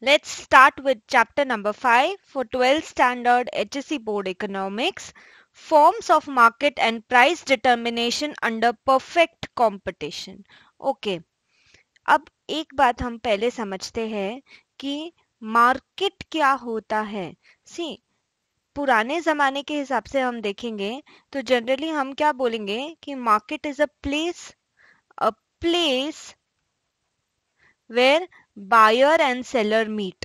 Let's start with chapter number 5 for 12th standard HSE board economics forms of market and price determination under perfect competition. Okay. अब एक बात हम पहले समझते हैं कि मार्केट क्या होता है सी पुराने जमाने के हिसाब से हम देखेंगे तो जनरली हम क्या बोलेंगे कि market is a place a place where Buyer and seller meet.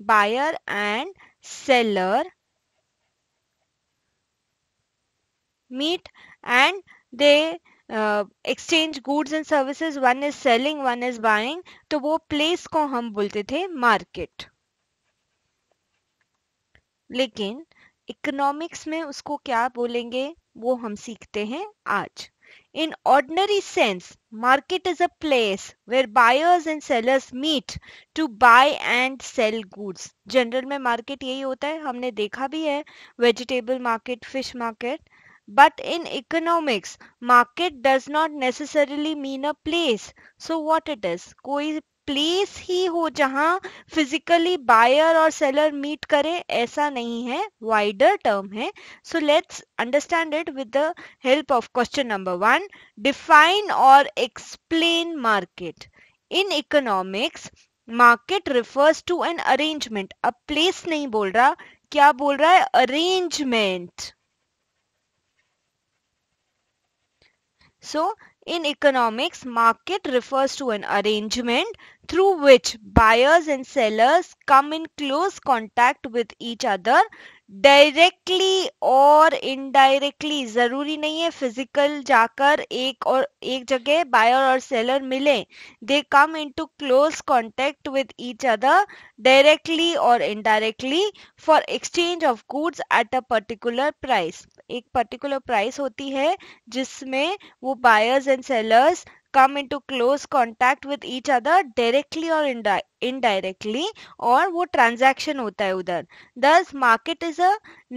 Buyer and seller meet and they uh, exchange goods and services one is selling one is buying तो वो place को हम बोलते थे market लेकिन इकोनॉमिक्स में उसको क्या बोलेंगे वो हम सीखते हैं आज In ordinary sense, market is a place where buyers and sellers meet to buy and sell goods. General में market यही होता है हमने देखा भी है vegetable market, fish market. But in economics, market does not necessarily mean a place. So what it is? कोई place ही हो जहां फिजिकली बायर और सेलर मीट करे ऐसा नहीं है वाइडर टर्म है so let's understand it with the help of question number one define और explain market in economics market refers to an arrangement अब प्लेस नहीं बोल रहा क्या बोल रहा है arrangement So, in economics, market refers to an arrangement through which buyers and sellers come in close contact with each other directly or indirectly. जरूरी नहीं physical जाकर एक और एक जगह buyer और seller मिले. They come into close contact with each other directly or indirectly for exchange of goods at a particular price. एक पर्टिकुलर प्राइस होती है जिसमें वो buyers and sellers come in to close contact with each other directly और indirectly और वो transaction होता है उधर thus market is a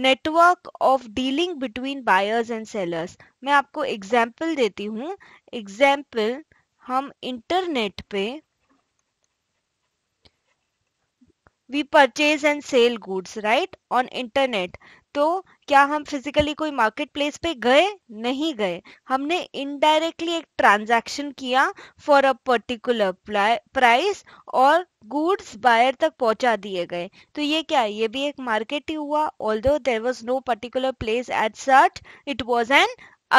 network of dealing between buyers and sellers मैं आपको एग्जाम्पल देती हूँ एग्जाम्पल हम इंटरनेट पे we purchase and sell goods right on internet तो क्या हम फिजिकली कोई मार्केट प्लेस पे गए नहीं गए हमने इनडायरेक्टली एक ट्रांजैक्शन किया फॉर अ पर्टिकुलर प्राइस और गुड्स बायर तक पहुंचा दिए गए तो ये क्या ये भी एक मार्केट ही हुआ although there was no particular place at such it was an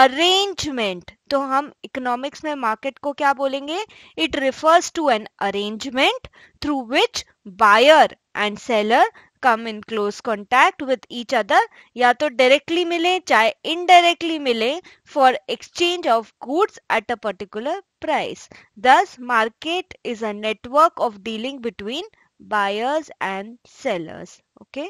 arrangement तो हम इकोनॉमिक्स में मार्केट को क्या बोलेंगे it refers to an arrangement through which buyer and seller come in close contact with each other या तो directly मिले चाहे indirectly मिले for exchange of goods at a particular price. Thus, market is a network of dealing between buyers and sellers. Okay.